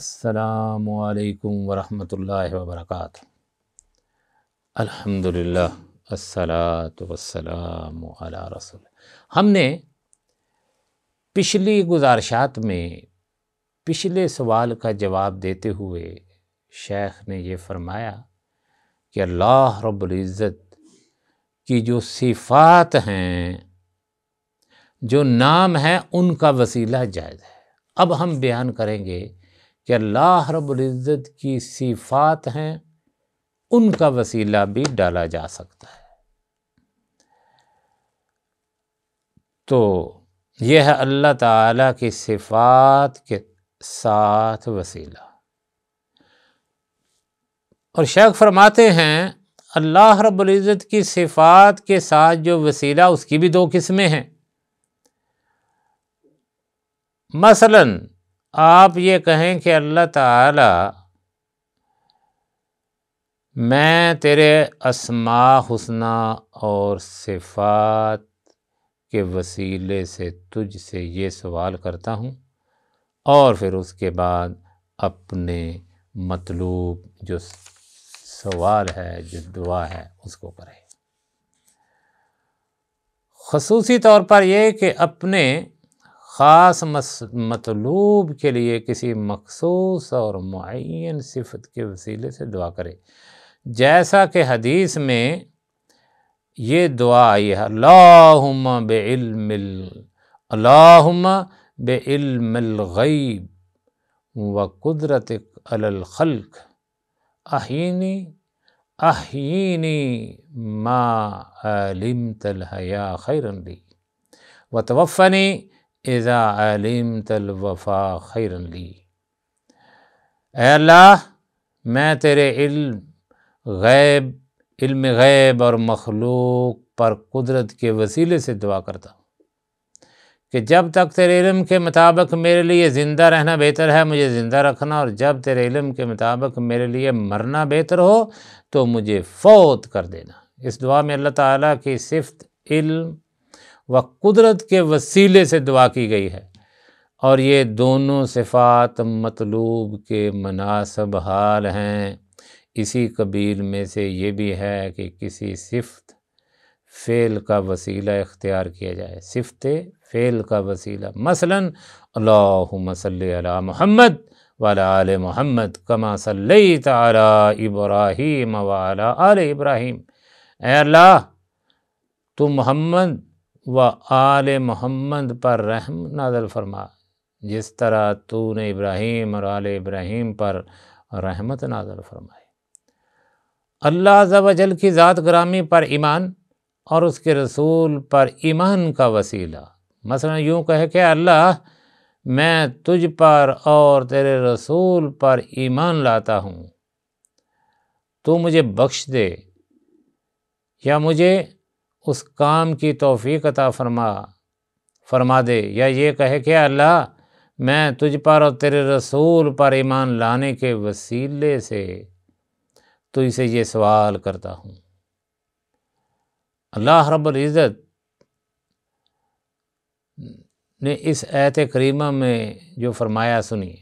السلام علیکم ورحمۃ اللہ وبرکاتہ الحمد للہ والسلام وسلام رسول ہم نے پچھلی گزارشات میں پچھلے سوال کا جواب دیتے ہوئے شیخ نے یہ فرمایا کہ اللہ رب العزت کی جو صفات ہیں جو نام ہیں ان کا وسیلہ جائز ہے اب ہم بیان کریں گے کہ اللہ رب العزت کی صفات ہیں ان کا وسیلہ بھی ڈالا جا سکتا ہے تو یہ ہے اللہ تعالیٰ کی صفات کے ساتھ وسیلہ اور شیخ فرماتے ہیں اللہ رب العزت کی صفات کے ساتھ جو وسیلہ اس کی بھی دو قسمیں ہیں مثلاً آپ یہ کہیں کہ اللہ تعالی میں تیرے اسما حسنہ اور صفات کے وسیلے سے تجھ سے یہ سوال کرتا ہوں اور پھر اس کے بعد اپنے مطلوب جو سوال ہے جو دعا ہے اس کو کرے خصوصی طور پر یہ کہ اپنے خاص مطلوب کے لیے کسی مخصوص اور معین صفت کے وسیلے سے دعا کرے جیسا کہ حدیث میں یہ دعا آئی ہے اللہم بعلم اللہم بعلم الغیب و قدرتِ الخلق احینی احینی ما علمت آینی خیرن لی و توفنی اذا علیم تلوفا خیر لی اے اللہ میں تیرے علم غیب علم غیب اور مخلوق پر قدرت کے وسیلے سے دعا کرتا ہوں کہ جب تک تیرے علم کے مطابق میرے لیے زندہ رہنا بہتر ہے مجھے زندہ رکھنا اور جب تیرے علم کے مطابق میرے لیے مرنا بہتر ہو تو مجھے فوت کر دینا اس دعا میں اللہ تعالیٰ کی صفت علم و قدرت کے وسیلے سے دعا کی گئی ہے اور یہ دونوں صفات مطلوب کے مناسب حال ہیں اسی قبیل میں سے یہ بھی ہے کہ کسی صفت فعل کا وسیلہ اختیار کیا جائے صفت فعل کا وسیلہ مثلا اللہم صلی علی محمد ولا آل محمد کما صلی علی ابراہیم ولا آل ابراہیم اے اللہ تو محمد و آل محمد پر رحم نازل فرما جس طرح تو نے ابراہیم اور آل ابراہیم پر رحمت نازل فرمائی اللہ جل کی ذات گرامی پر ایمان اور اس کے رسول پر ایمان کا وسیلہ مثلا یوں کہے کہ اللہ میں تجھ پر اور تیرے رسول پر ایمان لاتا ہوں تو مجھے بخش دے یا مجھے اس کام کی توفیق عطا فرما فرما دے یا یہ کہے کہ اللہ میں تجھ پر اور تیرے رسول پر ایمان لانے کے وسیلے سے تو اسے یہ سوال کرتا ہوں اللہ رب العزت نے اس ایت کریمہ میں جو فرمایا سنیے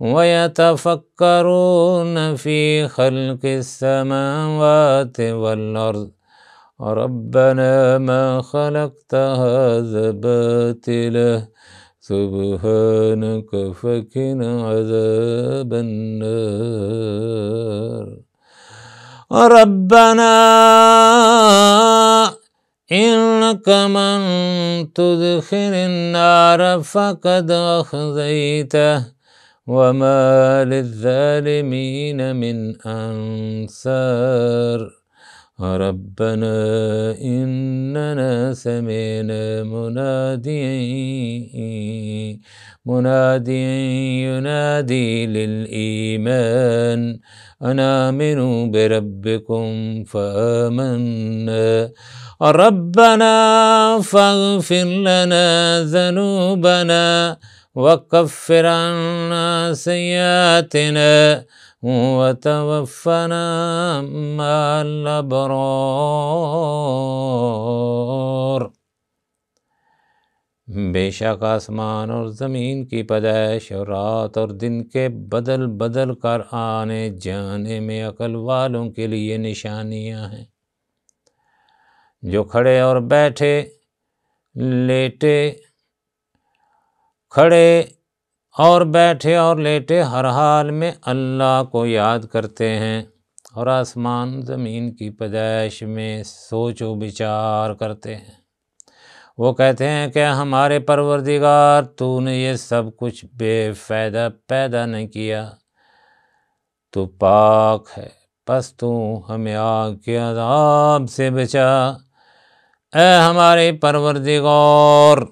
ويتفكرون في خلق السماوات والأرض ربنا ما خلقت هذا باطلا سبحانك فكن عذاب النار ربنا إنك من تدخل النار فقد أخزيته وما للظالمين من أنصار ربنا إننا سمعنا مناديا مناديا ينادي للإيمان أن آمنوا بربكم فآمنا ربنا فاغفر لنا ذنوبنا وتوفنا مع الابرار بے شک آسمان اور زمین کی پیدائش اور رات اور دن کے بدل بدل کر آنے جانے میں عقل والوں کے لیے نشانیاں ہیں جو کھڑے اور بیٹھے لیٹے کھڑے اور بیٹھے اور لیٹے ہر حال میں اللہ کو یاد کرتے ہیں اور آسمان زمین کی پیدائش میں سوچ و بچار کرتے ہیں وہ کہتے ہیں کہ ہمارے پروردگار تو نے یہ سب کچھ بے فائدہ پیدا نہیں کیا تو پاک ہے پس تو ہمیں آگ کے عذاب سے بچا اے ہمارے پروردگار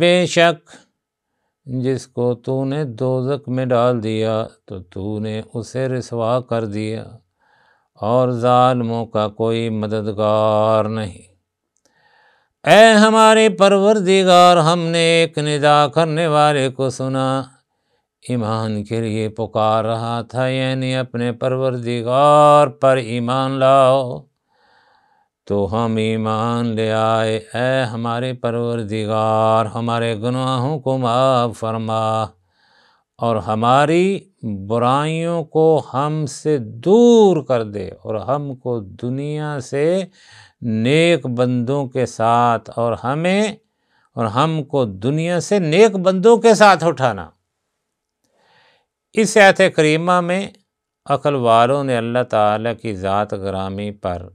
بے شک جس کو تو نے دوزک میں ڈال دیا تو تو نے اسے رسوا کر دیا اور ظالموں کا کوئی مددگار نہیں اے ہمارے پروردگار ہم نے ایک ندا کرنے والے کو سنا ایمان کے لیے پکار رہا تھا یعنی اپنے پروردگار پر ایمان لاؤ تو ہم ایمان لے آئے اے ہمارے پروردگار ہمارے گناہوں کو معاف فرما اور ہماری برائیوں کو ہم سے دور کر دے اور ہم کو دنیا سے نیک بندوں کے ساتھ اور ہمیں اور ہم کو دنیا سے نیک بندوں کے ساتھ اٹھانا اس اعت کریمہ میں عقل والوں نے اللہ تعالیٰ کی ذات گرامی پر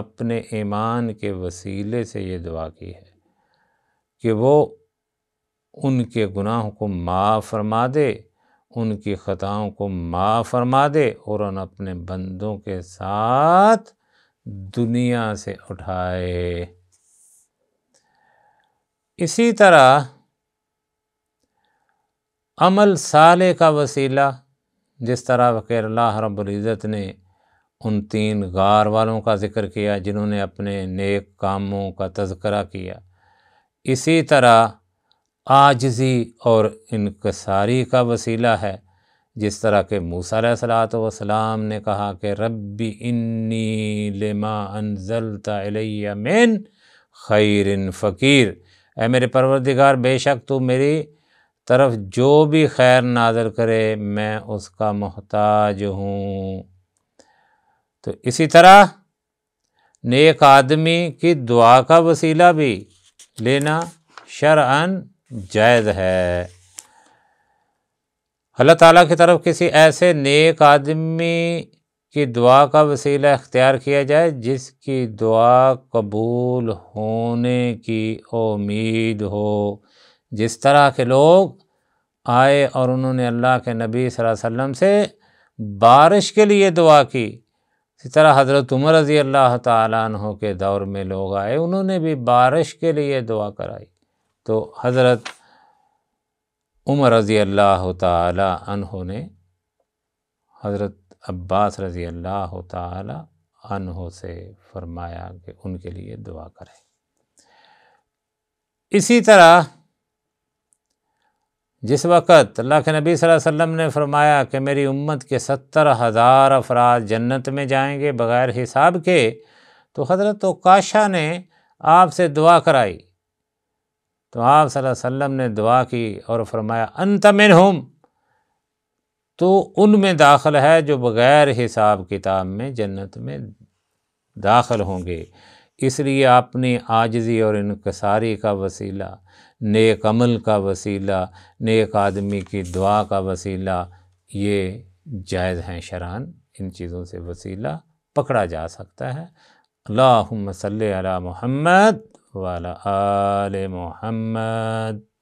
اپنے ایمان کے وسیلے سے یہ دعا کی ہے کہ وہ ان کے گناہوں کو معاف فرما دے ان کی خطاؤں کو معاف فرما دے اور ان اپنے بندوں کے ساتھ دنیا سے اٹھائے اسی طرح عمل صالح کا وسیلہ جس طرح وکیر اللہ رب العزت نے ان تین غار والوں کا ذکر کیا جنہوں نے اپنے نیک کاموں کا تذکرہ کیا اسی طرح آجزی اور انکساری کا وسیلہ ہے جس طرح کہ موسیٰ علیہ السلام نے کہا کہ ربی انی لما انزلت علیہ من خیر فقیر اے میرے پروردگار بے شک تو میری طرف جو بھی خیر نازل کرے میں اس کا محتاج ہوں تو اسی طرح نیک آدمی کی دعا کا وسیلہ بھی لینا شرعن جائز ہے اللہ تعالیٰ کی طرف کسی ایسے نیک آدمی کی دعا کا وسیلہ اختیار کیا جائے جس کی دعا قبول ہونے کی امید ہو جس طرح کے لوگ آئے اور انہوں نے اللہ کے نبی صلی اللہ علیہ وسلم سے بارش کے لیے دعا کی اسی طرح حضرت عمر رضی اللہ تعالیٰ عنہ کے دور میں لوگ آئے انہوں نے بھی بارش کے لیے دعا کرائی تو حضرت عمر رضی اللہ تعالیٰ عنہ نے حضرت عباس رضی اللہ تعالیٰ عنہ سے فرمایا کہ ان کے لیے دعا کریں اسی طرح جس وقت اللہ کے نبی صلی اللہ علیہ وسلم نے فرمایا کہ میری امت کے ستر ہزار افراد جنت میں جائیں گے بغیر حساب کے تو حضرت و کاشا نے آپ سے دعا کرائی تو آپ صلی اللہ علیہ وسلم نے دعا کی اور فرمایا انت منہم تو ان میں داخل ہے جو بغیر حساب کتاب میں جنت میں داخل ہوں گے اس لیے اپنی آجزی اور انکساری کا وسیلہ نیک عمل کا وسیلہ نیک آدمی کی دعا کا وسیلہ یہ جائز ہیں شران ان چیزوں سے وسیلہ پکڑا جا سکتا ہے اللہم صلی علی محمد وعلی آل محمد